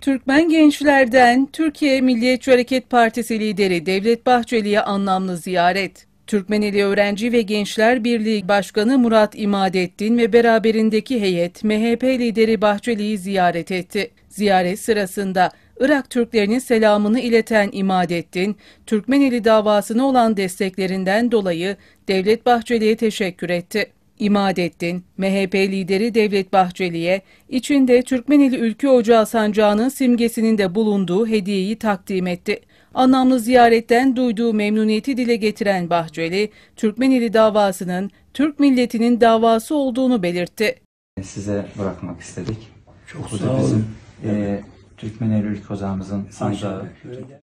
Türkmen gençlerden Türkiye Milliyetçi Hareket Partisi lideri Devlet Bahçeli'ye anlamlı ziyaret. Türkmeneli Öğrenci ve Gençler Birliği Başkanı Murat İmadettin ve beraberindeki heyet MHP lideri Bahçeli'yi ziyaret etti. Ziyaret sırasında Irak Türklerinin selamını ileten İmadettin, Türkmeneli davasına olan desteklerinden dolayı Devlet Bahçeli'ye teşekkür etti. İmadettin, MHP lideri Devlet Bahçeli'ye içinde Türkmeneli ülke Ocağı sancağının simgesinin de bulunduğu hediyeyi takdim etti. Anlamlı ziyaretten duyduğu memnuniyeti dile getiren Bahçeli, Türkmeneli davasının Türk milletinin davası olduğunu belirtti. Size bırakmak istedik. Çok Bu sağ olun. bizim evet. e, Türkmeneli Ülkü Ocağımızın sancağı.